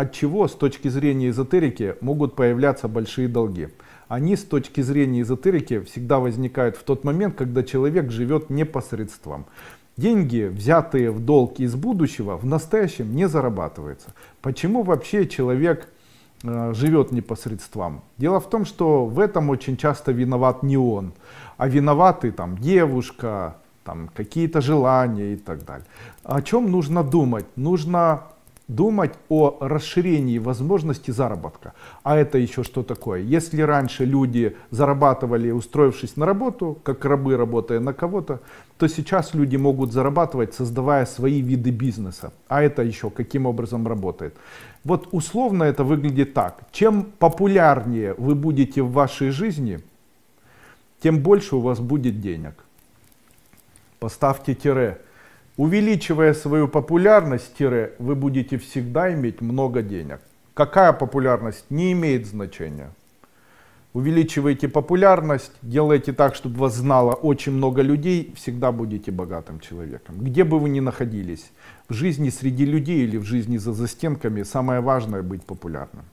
от чего с точки зрения эзотерики могут появляться большие долги. Они с точки зрения эзотерики всегда возникают в тот момент, когда человек живет непосредством. Деньги, взятые в долг из будущего, в настоящем не зарабатываются. Почему вообще человек э, живет непосредством. Дело в том, что в этом очень часто виноват не он, а виноваты там девушка, там какие-то желания и так далее. О чем нужно думать? Нужно думать о расширении возможности заработка. А это еще что такое? Если раньше люди зарабатывали, устроившись на работу, как рабы, работая на кого-то, то сейчас люди могут зарабатывать, создавая свои виды бизнеса. А это еще каким образом работает? Вот условно это выглядит так. Чем популярнее вы будете в вашей жизни, тем больше у вас будет денег. Поставьте тире Увеличивая свою популярность, тире, вы будете всегда иметь много денег. Какая популярность не имеет значения. Увеличивайте популярность, делайте так, чтобы вас знало очень много людей, всегда будете богатым человеком. Где бы вы ни находились, в жизни среди людей или в жизни за застенками, самое важное быть популярным.